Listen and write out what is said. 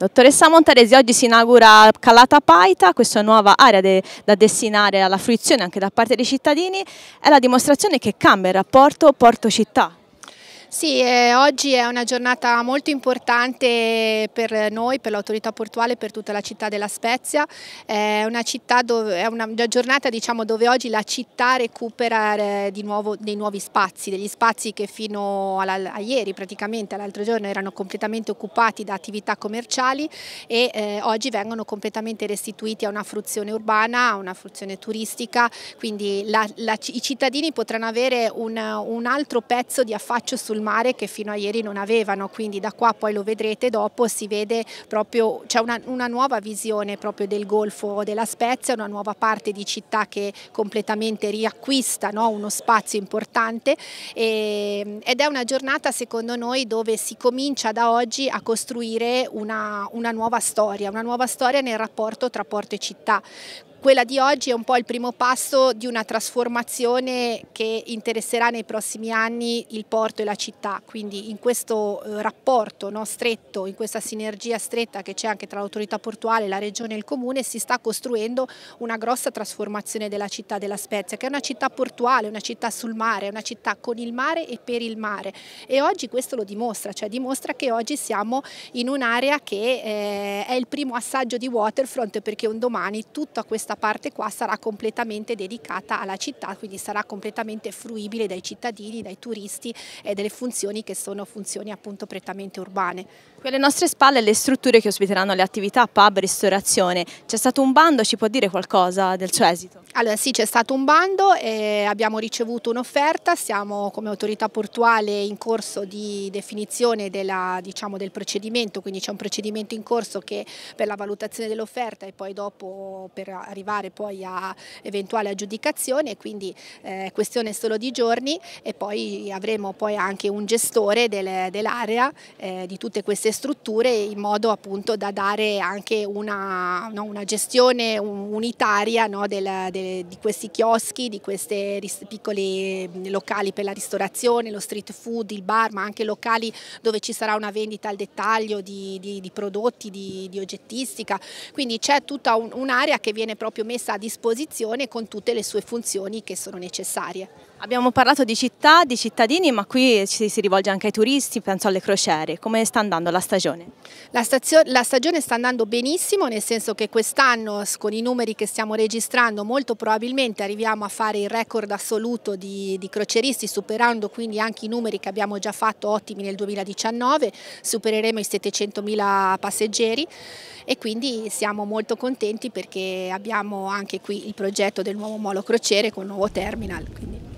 Dottoressa Montaresi, oggi si inaugura Calata Paita, questa nuova area de, da destinare alla fruizione anche da parte dei cittadini, è la dimostrazione che cambia il rapporto porto-città. Sì, eh, oggi è una giornata molto importante per noi, per l'autorità portuale, per tutta la città della Spezia. È una, dove, è una giornata diciamo, dove oggi la città recupera eh, di nuovo dei nuovi spazi, degli spazi che fino alla, a ieri praticamente, all'altro giorno, erano completamente occupati da attività commerciali e eh, oggi vengono completamente restituiti a una fruzione urbana, a una fruzione turistica, quindi la, la, i cittadini potranno avere un, un altro pezzo di affaccio sul sul mare che fino a ieri non avevano, quindi da qua poi lo vedrete dopo, si vede proprio, c'è una, una, nuova visione proprio del Golfo della Spezia, una nuova parte di città che completamente riacquista no? uno spazio importante e, ehm, ed è una giornata secondo noi dove si comincia da oggi a costruire una, una nuova storia, una nuova storia nel rapporto tra porto e città. Quella di oggi è un po' il primo passo di una trasformazione che interesserà nei prossimi anni il porto e la città, quindi in questo eh, rapporto no, stretto, in questa sinergia stretta che c'è anche tra l'autorità portuale, la regione e il comune, si sta costruendo una grossa trasformazione della città della Spezia, che è una città portuale, una città sul mare, una città con il mare e per il mare e oggi questo lo dimostra, cioè dimostra che oggi siamo in un'area che eh, è il primo assaggio di waterfront perché un domani tutta questa questa parte qua sarà completamente dedicata alla città, quindi sarà completamente fruibile dai cittadini, dai turisti e delle funzioni che sono funzioni appunto prettamente urbane. Qui alle nostre spalle le strutture che ospiteranno le attività pub, ristorazione, c'è stato un bando, ci può dire qualcosa del suo esito? Allora sì, c'è stato un bando, eh, abbiamo ricevuto un'offerta, siamo come autorità portuale in corso di definizione della, diciamo, del procedimento, quindi c'è un procedimento in corso che per la valutazione dell'offerta e poi dopo per arrivare poi a eventuale aggiudicazione, quindi eh, questione solo di giorni e poi avremo poi anche un gestore del, dell'area eh, di tutte queste strutture in modo appunto da dare anche una, no, una gestione unitaria no, del, del de, di questi chioschi, di questi piccoli mm, locali per la ristorazione, lo street food, il bar, ma anche locali dove ci sarà una vendita al dettaglio di, di, di prodotti, di, di, oggettistica. Quindi c'è tutta un'area un che viene proprio messa a disposizione con tutte le sue funzioni che sono necessarie. Abbiamo parlato di città, di cittadini, ma qui ci si rivolge anche ai turisti, penso alle crociere. Come sta andando la stagione? La, la stagione sta andando benissimo, nel senso che quest'anno con i numeri che stiamo registrando molto probabilmente arriviamo a fare il record assoluto di, di croceristi, superando quindi anche i numeri che abbiamo già fatto ottimi nel 2019, supereremo i 700.000 passeggeri e quindi siamo molto contenti perché abbiamo anche qui il progetto del nuovo molo crociere con il nuovo terminal. Quindi.